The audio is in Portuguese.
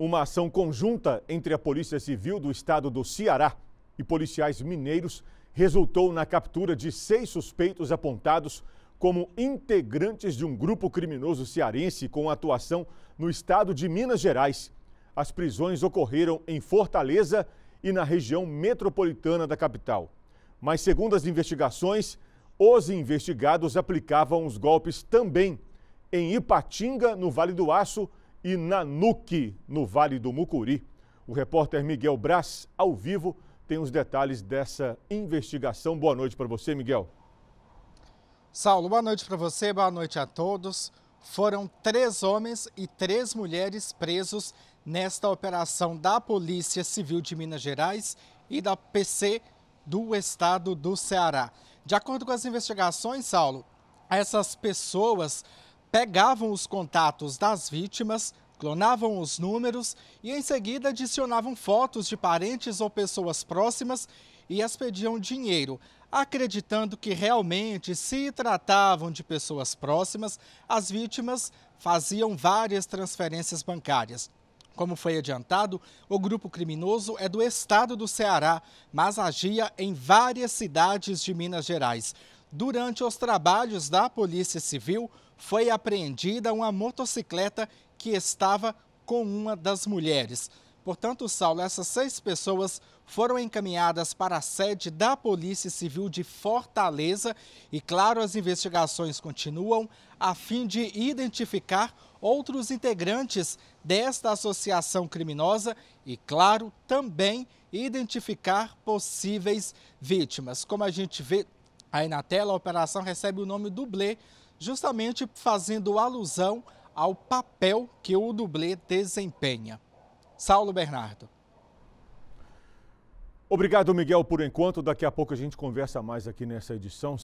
uma ação conjunta entre a Polícia Civil do estado do Ceará e policiais mineiros resultou na captura de seis suspeitos apontados como integrantes de um grupo criminoso cearense com atuação no estado de Minas Gerais. As prisões ocorreram em Fortaleza e na região metropolitana da capital. Mas, segundo as investigações, os investigados aplicavam os golpes também em Ipatinga, no Vale do Aço, e Nanuque, no Vale do Mucuri. O repórter Miguel Brás, ao vivo, tem os detalhes dessa investigação. Boa noite para você, Miguel. Saulo, boa noite para você, boa noite a todos. Foram três homens e três mulheres presos nesta operação da Polícia Civil de Minas Gerais e da PC do Estado do Ceará. De acordo com as investigações, Saulo, essas pessoas pegavam os contatos das vítimas, clonavam os números e em seguida adicionavam fotos de parentes ou pessoas próximas e as pediam dinheiro, acreditando que realmente se tratavam de pessoas próximas, as vítimas faziam várias transferências bancárias. Como foi adiantado, o grupo criminoso é do estado do Ceará, mas agia em várias cidades de Minas Gerais. Durante os trabalhos da Polícia Civil, foi apreendida uma motocicleta que estava com uma das mulheres. Portanto, Saulo, essas seis pessoas foram encaminhadas para a sede da Polícia Civil de Fortaleza e, claro, as investigações continuam a fim de identificar outros integrantes desta associação criminosa e, claro, também identificar possíveis vítimas. Como a gente vê, Aí na tela, a operação recebe o nome dublê, justamente fazendo alusão ao papel que o dublê desempenha. Saulo Bernardo. Obrigado, Miguel, por enquanto. Daqui a pouco a gente conversa mais aqui nessa edição.